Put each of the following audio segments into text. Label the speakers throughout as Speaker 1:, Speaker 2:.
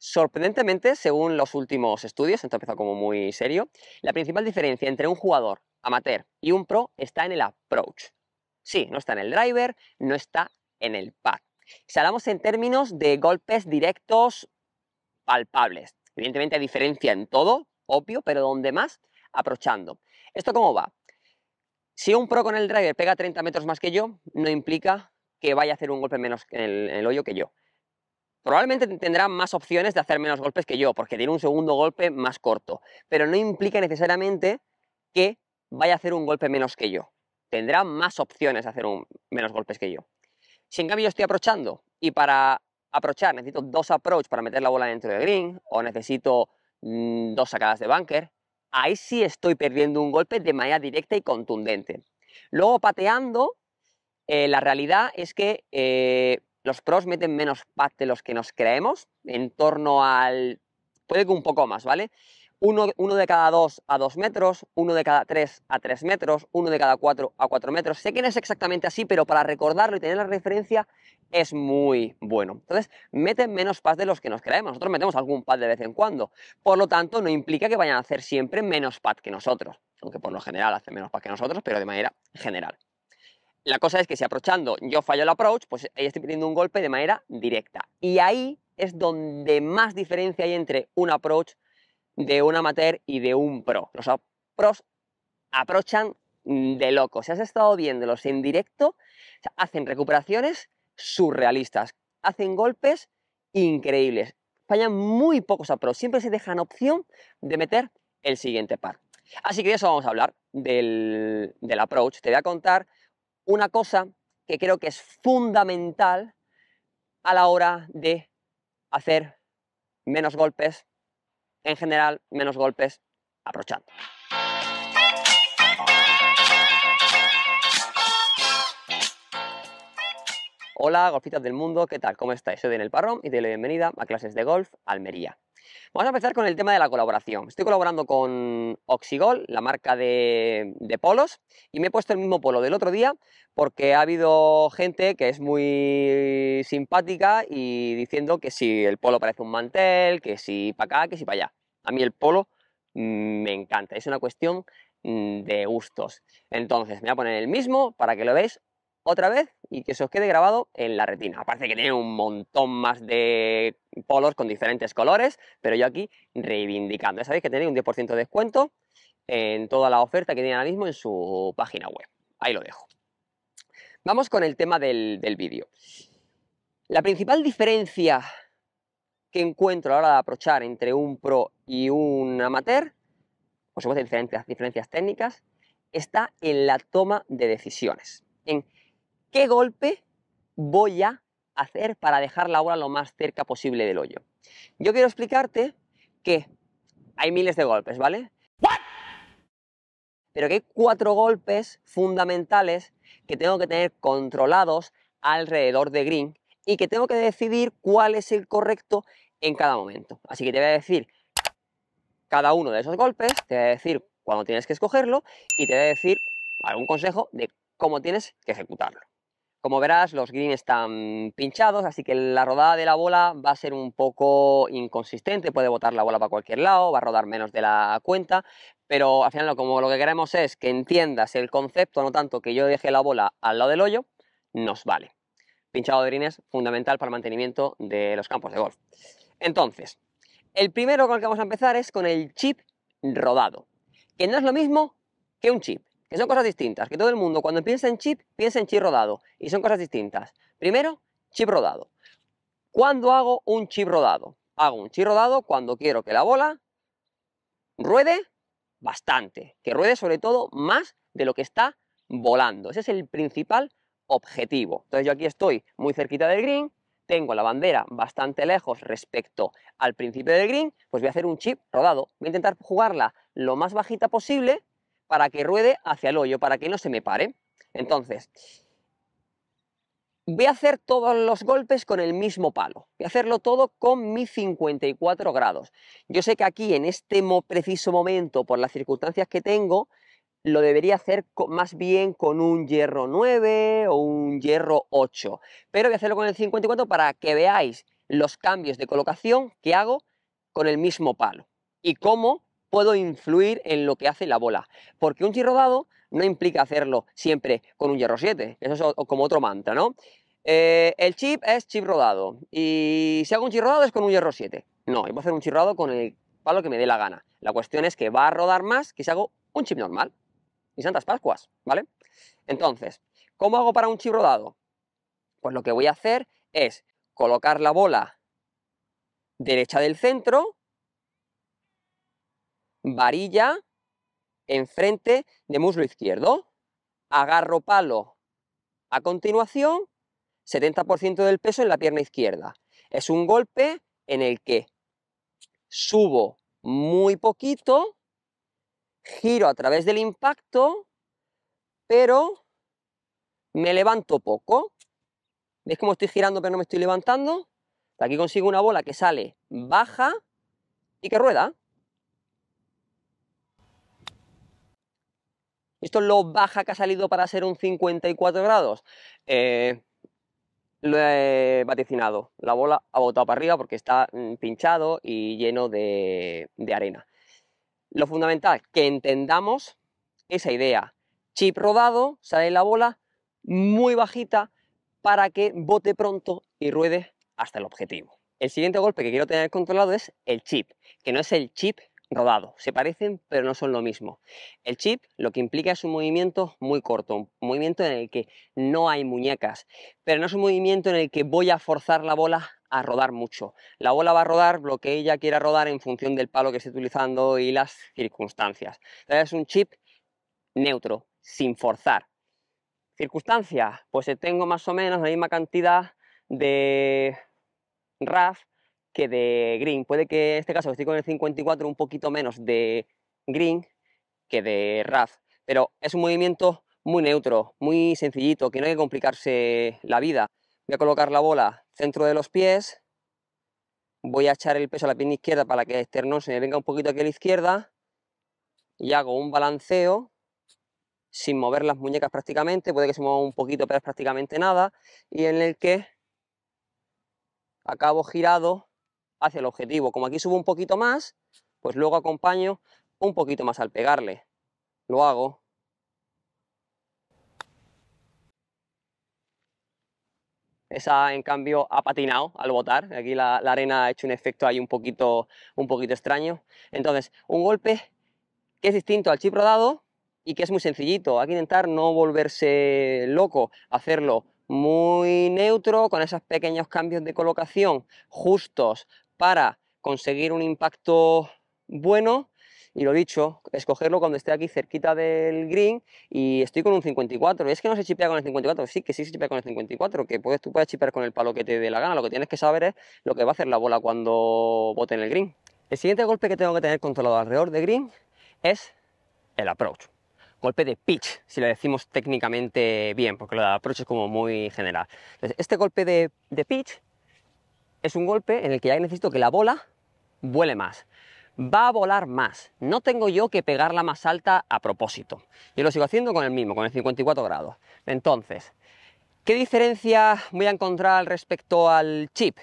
Speaker 1: Sorprendentemente, según los últimos estudios, esto empezó como muy serio, la principal diferencia entre un jugador amateur y un pro está en el approach. Sí, no está en el driver, no está en el pad. Si hablamos en términos de golpes directos palpables, evidentemente hay diferencia en todo, obvio, pero donde más, aprochando. ¿Esto cómo va? Si un pro con el driver pega 30 metros más que yo, no implica que vaya a hacer un golpe menos en el hoyo que yo. Probablemente tendrá más opciones de hacer menos golpes que yo, porque tiene un segundo golpe más corto, pero no implica necesariamente que vaya a hacer un golpe menos que yo. Tendrá más opciones de hacer un, menos golpes que yo. Si en cambio yo estoy aprochando y para aprochar necesito dos approach para meter la bola dentro de green o necesito mm, dos sacadas de bunker, ahí sí estoy perdiendo un golpe de manera directa y contundente. Luego pateando, eh, la realidad es que eh, los pros meten menos pad de los que nos creemos, en torno al... puede que un poco más, ¿vale? Uno, uno, de cada dos a dos metros, uno de cada tres a tres metros, uno de cada cuatro a cuatro metros. Sé que no es exactamente así, pero para recordarlo y tener la referencia es muy bueno. Entonces, meten menos pads de los que nos creemos. Nosotros metemos algún pad de vez en cuando. Por lo tanto, no implica que vayan a hacer siempre menos pad que nosotros. Aunque por lo general hacen menos pad que nosotros, pero de manera general. La cosa es que si aprochando yo fallo el approach, pues ella está pidiendo un golpe de manera directa. Y ahí es donde más diferencia hay entre un approach de un amateur y de un pro. Los pros aprochan de loco. Si has estado viéndolos en directo, hacen recuperaciones surrealistas, hacen golpes increíbles. Fallan muy pocos approach. Siempre se dejan opción de meter el siguiente par. Así que de eso vamos a hablar, del, del approach. Te voy a contar una cosa que creo que es fundamental a la hora de hacer menos golpes, en general menos golpes aprovechando. Hola golfistas del mundo, ¿qué tal? ¿Cómo estáis? Soy Daniel Parrón y te doy la bienvenida a Clases de Golf Almería. Vamos a empezar con el tema de la colaboración. Estoy colaborando con Oxigol, la marca de, polos, y me he puesto el mismo polo del otro día porque ha habido gente que es muy simpática y diciendo que si el polo parece un mantel, que si para acá, que si para allá. A mí el polo mm, me encanta, es una cuestión mm, de gustos. Entonces, me voy a poner el mismo para que lo veáis otra vez y que se os quede grabado en la retina. Aparte que tiene un montón más de polos con diferentes colores, pero yo aquí reivindicando. Ya sabéis que tenéis un 10% de descuento en toda la oferta que tiene ahora mismo en su página web. Ahí lo dejo. Vamos con el tema del, vídeo. La principal diferencia que encuentro a la hora de aprochar entre un pro y un amateur, por supuesto, diferencias, diferencias técnicas, está en la toma de decisiones. En ¿Qué golpe voy a hacer para dejar la bola lo más cerca posible del hoyo? Yo quiero explicarte que hay miles de golpes, ¿vale? Pero que hay cuatro golpes fundamentales que tengo que tener controlados alrededor de green y que tengo que decidir cuál es el correcto en cada momento. Así que te voy a decir cada uno de esos golpes, te voy a decir cuándo tienes que escogerlo y te voy a decir algún consejo de cómo tienes que ejecutarlo. Como verás, los greens están pinchados, así que la rodada de la bola va a ser un poco inconsistente. Puede botar la bola para cualquier lado, va a rodar menos de la cuenta, pero al final como lo que queremos es que entiendas el concepto, no tanto que yo deje la bola al lado del hoyo, nos vale. Pinchado de greens, fundamental para el mantenimiento de los campos de golf. Entonces, el primero con el que vamos a empezar es con el chip rodado, que no es lo mismo que un chip que son cosas distintas, que todo el mundo cuando piensa en chip, piensa en chip rodado, y son cosas distintas. Primero, chip rodado. ¿Cuándo hago un chip rodado? Hago un chip rodado cuando quiero que la bola ruede bastante, que ruede sobre todo más de lo que está volando. Ese es el principal objetivo. Entonces yo aquí estoy muy cerquita del green, tengo la bandera bastante lejos respecto al principio del green, pues voy a hacer un chip rodado. Voy a intentar jugarla lo más bajita posible para que ruede hacia el hoyo, para que no se me pare. Entonces, voy a hacer todos los golpes con el mismo palo. Voy a hacerlo todo con mi 54 grados. Yo sé que aquí, en este preciso momento, por las circunstancias que tengo, lo debería hacer más bien con un hierro 9 o un hierro 8. Pero voy a hacerlo con el 54 para que veáis los cambios de colocación que hago con el mismo palo. Y cómo puedo influir en lo que hace la bola. Porque un chip rodado no implica hacerlo siempre con un hierro 7. Eso es como otro mantra, ¿no? Eh, el chip es chip rodado. Y si hago un chip rodado es con un hierro 7. No, voy a hacer un chip rodado con el palo que me dé la gana. La cuestión es que va a rodar más que si hago un chip normal. Y santas pascuas, ¿vale? Entonces, ¿cómo hago para un chip rodado? Pues lo que voy a hacer es colocar la bola derecha del centro varilla, enfrente de muslo izquierdo. Agarro palo a continuación, 70% del peso en la pierna izquierda. Es un golpe en el que subo muy poquito, giro a través del impacto, pero me levanto poco. ¿Veis cómo estoy girando pero no me estoy levantando? Aquí consigo una bola que sale baja y que rueda. Esto es lo baja que ha salido para ser un 54 grados. Eh, lo he vaticinado. La bola ha botado para arriba porque está mm, pinchado y lleno de, de arena. Lo fundamental, que entendamos esa idea. Chip rodado, sale la bola muy bajita para que bote pronto y ruede hasta el objetivo. El siguiente golpe que quiero tener controlado es el chip, que no es el chip rodado. Se parecen, pero no son lo mismo. El chip lo que implica es un movimiento muy corto, un movimiento en el que no hay muñecas, pero no es un movimiento en el que voy a forzar la bola a rodar mucho. La bola va a rodar lo que ella quiera rodar en función del palo que esté utilizando y las circunstancias. Entonces es un chip neutro, sin forzar. Circunstancias, pues tengo más o menos la misma cantidad de RAF que de green. Puede que en este caso estoy con el 54 un poquito menos de green que de RAF, pero es un movimiento muy neutro, muy sencillito, que no hay que complicarse la vida. Voy a colocar la bola centro de los pies, voy a echar el peso a la pierna izquierda para que el esternón se me venga un poquito aquí a la izquierda y hago un balanceo sin mover las muñecas prácticamente, puede que se mueva un poquito pero es prácticamente nada y en el que acabo girado hacia el objetivo. Como aquí subo un poquito más, pues luego acompaño un poquito más al pegarle. Lo hago. Esa, en cambio, ha patinado al botar. Aquí la, arena ha hecho un efecto ahí un poquito, un poquito extraño. Entonces, un golpe que es distinto al chip rodado y que es muy sencillito. Hay que intentar no volverse loco, hacerlo muy neutro, con esos pequeños cambios de colocación justos para conseguir un impacto bueno. Y lo dicho, escogerlo cuando esté aquí cerquita del green y estoy con un 54. Es que no se chipea con el 54, sí que sí se chipea con el 54, que puedes, tú puedes chipear con el palo que te dé la gana. Lo que tienes que saber es lo que va a hacer la bola cuando bote en el green. El siguiente golpe que tengo que tener controlado alrededor de green es el approach golpe de pitch, si le decimos técnicamente bien, porque el approach es como muy general. este golpe de pitch es un golpe en el que ya necesito que la bola vuele más. Va a volar más. No tengo yo que pegarla más alta a propósito. Yo lo sigo haciendo con el mismo, con el 54 grados. Entonces, ¿qué diferencia voy a encontrar respecto al chip?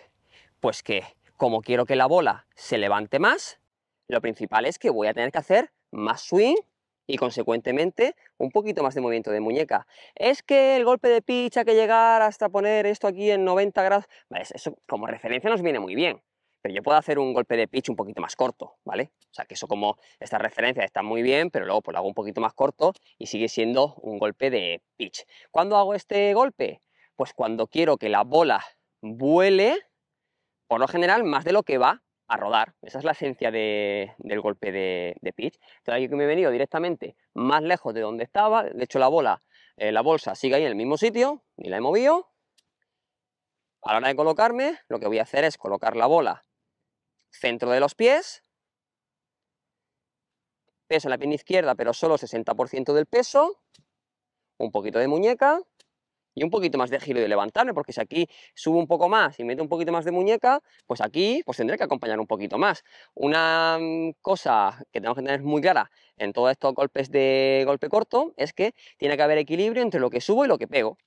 Speaker 1: Pues que, como quiero que la bola se levante más, lo principal es que voy a tener que hacer más swing y consecuentemente un poquito más de movimiento de muñeca. Es que el golpe de pitch hay que llegar hasta poner esto aquí en 90 grados, vale, eso como referencia nos viene muy bien, pero yo puedo hacer un golpe de pitch un poquito más corto, ¿vale? O sea, que eso como estas referencias están muy bien, pero luego pues lo hago un poquito más corto y sigue siendo un golpe de pitch. ¿Cuándo hago este golpe? Pues cuando quiero que la bola vuele, por lo general, más de lo que va, a rodar. Esa es la esencia del golpe de, pitch. Entonces aquí me he venido directamente más lejos de donde estaba. De hecho la bola, eh, la bolsa sigue ahí en el mismo sitio, ni la he movido. A la hora de colocarme, lo que voy a hacer es colocar la bola centro de los pies. Peso en la pierna izquierda, pero solo 60% del peso. Un poquito de muñeca y un poquito más de giro y levantarme, porque si aquí subo un poco más y meto un poquito más de muñeca, pues aquí pues tendré que acompañar un poquito más. Una mm, cosa que tenemos que tener muy clara en todos estos golpes de golpe corto es que tiene que haber equilibrio entre lo que subo y lo que pego.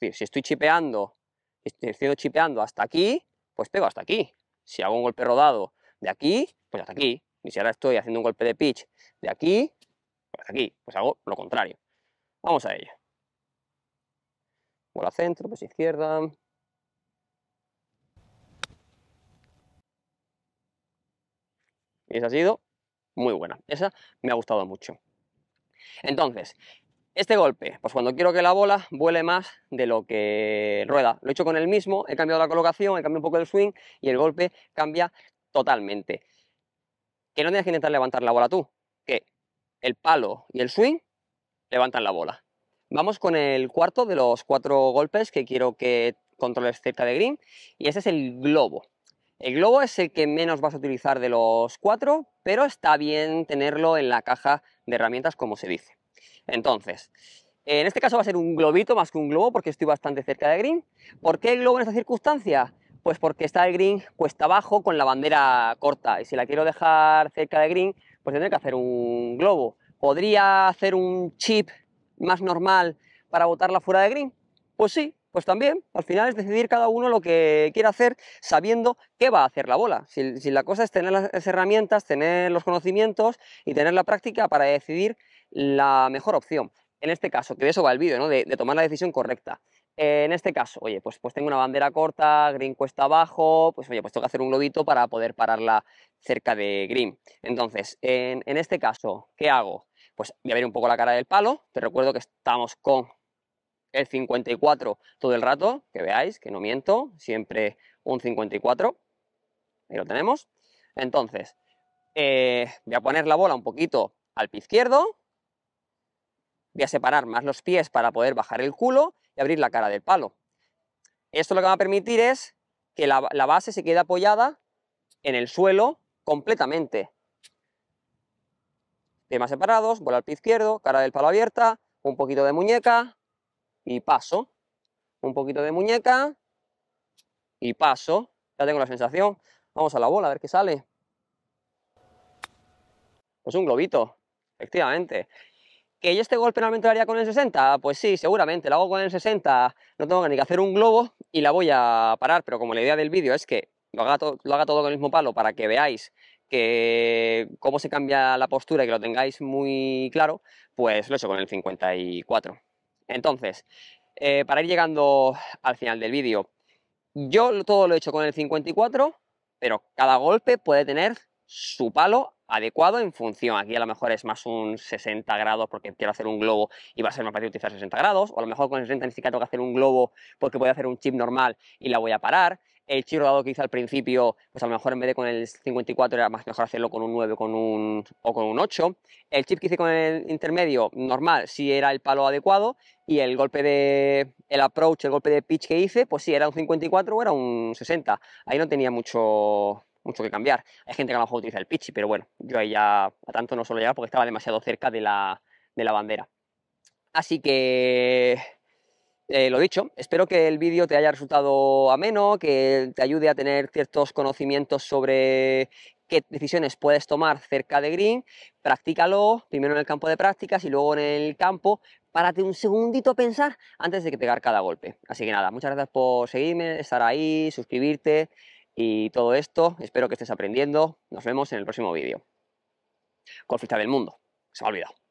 Speaker 1: decir, si estoy chipeando, estoy chipeando hasta aquí, pues pego hasta aquí. Si hago un golpe rodado de aquí, pues hasta aquí. Y si ahora estoy haciendo un golpe de pitch de aquí, pues hasta aquí. Pues hago lo contrario. Vamos a ello bola centro, pues izquierda. Y esa ha sido muy buena. Esa me ha gustado mucho. Entonces, este golpe, pues cuando quiero que la bola vuele más de lo que rueda. Lo he hecho con el mismo, he cambiado la colocación, he cambiado un poco el swing y el golpe cambia totalmente. Que no tengas que intentar levantar la bola tú, que el palo y el swing levantan la bola. Vamos con el cuarto de los cuatro golpes que quiero que controles cerca de green y ese es el globo. El globo es el que menos vas a utilizar de los cuatro, pero está bien tenerlo en la caja de herramientas como se dice. Entonces, en este caso va a ser un globito más que un globo porque estoy bastante cerca de green. ¿Por qué el globo en esta circunstancia? Pues porque está el green cuesta abajo con la bandera corta y si la quiero dejar cerca de green, pues tendré que hacer un globo. Podría hacer un chip más normal para votarla fuera de green? Pues sí, pues también, al final es decidir cada uno lo que quiere hacer sabiendo qué va a hacer la bola. Si, la cosa es tener las herramientas, tener los conocimientos y tener la práctica para decidir la mejor opción. En este caso, que de eso va el vídeo, ¿no? de, tomar la decisión correcta. en este caso, oye, pues, pues tengo una bandera corta, green cuesta abajo, pues oye, pues tengo que hacer un globito para poder pararla cerca de green. Entonces, en este caso, ¿qué hago? pues voy a abrir un poco la cara del palo. Te recuerdo que estamos con el 54 todo el rato, que veáis, que no miento, siempre un 54. Ahí lo tenemos. Entonces, eh, voy a poner la bola un poquito al pie izquierdo. Voy a separar más los pies para poder bajar el culo y abrir la cara del palo. Esto lo que va a permitir es que la, la base se quede apoyada en el suelo completamente más separados, bola al pie izquierdo, cara del palo abierta, un poquito de muñeca y paso. Un poquito de muñeca y paso. Ya tengo la sensación. Vamos a la bola a ver qué sale. Pues un globito, efectivamente. ¿Que yo este golpe no lo haría con el 60? Pues sí, seguramente, lo hago con el 60, no tengo ni que hacer un globo y la voy a parar, pero como la idea del vídeo es que lo haga, lo haga todo con el mismo palo para que veáis cómo se cambia la postura y que lo tengáis muy claro, pues lo he hecho con el 54. Entonces, eh, para ir llegando al final del vídeo, yo todo lo he hecho con el 54, pero cada golpe puede tener su palo adecuado en función. Aquí a lo mejor es más un 60 grados porque quiero hacer un globo y va a ser más fácil utilizar 60 grados, o a lo mejor con el 60 ni que hacer un globo porque voy a hacer un chip normal y la voy a parar el chip rodado que hice al principio, pues a lo mejor en vez de con el 54 era más mejor hacerlo con un 9 con un, o con un 8. El chip que hice con el intermedio, normal, si era el palo adecuado. Y el golpe de. el approach, el golpe de pitch que hice, pues sí, era un 54 o era un 60. Ahí no tenía mucho mucho que cambiar. Hay gente que a lo mejor utiliza el pitch, pero bueno, yo ahí ya a tanto no suelo llegar porque estaba demasiado cerca de la, de la bandera. Así que eh, lo dicho, espero que el vídeo te haya resultado ameno, que te ayude a tener ciertos conocimientos sobre qué decisiones puedes tomar cerca de green. Practícalo primero en el campo de prácticas y luego en el campo. Párate un segundito a pensar antes de que pegar cada golpe. Así que nada, muchas gracias por seguirme, estar ahí, suscribirte y todo esto. Espero que estés aprendiendo. Nos vemos en el próximo vídeo. Golfista del mundo. Se me ha olvidado.